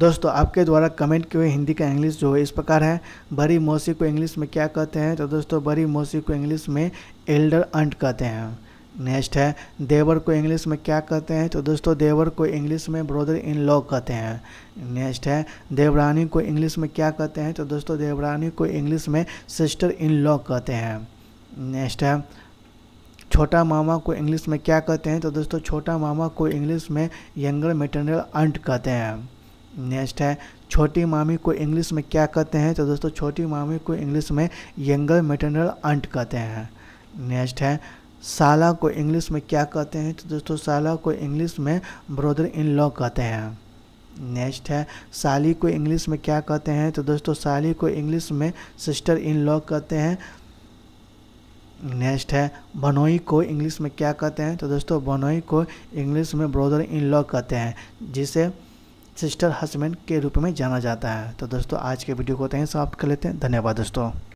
दोस्तों आपके द्वारा कमेंट किए हुए हिंदी का इंग्लिश जो है इस प्रकार है बड़ी मौसी को इंग्लिश में क्या कहते हैं तो दोस्तों बड़ी मौसी को इंग्लिश में एल्डर अंट कहते हैं नेक्स्ट है देवर को इंग्लिश में क्या कहते हैं तो दोस्तों देवर को इंग्लिश में ब्रदर इन लॉ कहते हैं नेक्स्ट है देवरानी को इंग्लिश में क्या कहते हैं तो दोस्तों देवरानी को इंग्लिश में सिस्टर इन लॉ कहते हैं नेक्स्ट है छोटा मामा को इंग्लिश में क्या कहते हैं तो दोस्तों छोटा मामा को इंग्लिश में यंगर मेटरनल अंट कहते हैं नेक्स्ट है छोटी मामी को इंग्लिश में क्या कहते हैं तो दोस्तों छोटी मामी को इंग्लिश में यंगर मेटरनल अंट कहते हैं नेक्स्ट है साला को इंग्लिश में क्या कहते हैं तो दोस्तों साला को इंग्लिश में ब्रदर इन लॉ कहते हैं नेक्स्ट है साली को इंग्लिश में क्या कहते हैं तो दोस्तों साली को इंग्लिश में सिस्टर इन लॉ कहते हैं नेक्स्ट है बनोई को इंग्लिश में क्या कहते हैं तो दोस्तों बनोई को इंग्लिश में ब्रदर इन लॉ कहते हैं जिसे सिस्टर हस्बैंड के रूप में जाना जाता है तो दोस्तों आज के वीडियो को तो समाप्त कर लेते हैं धन्यवाद दोस्तों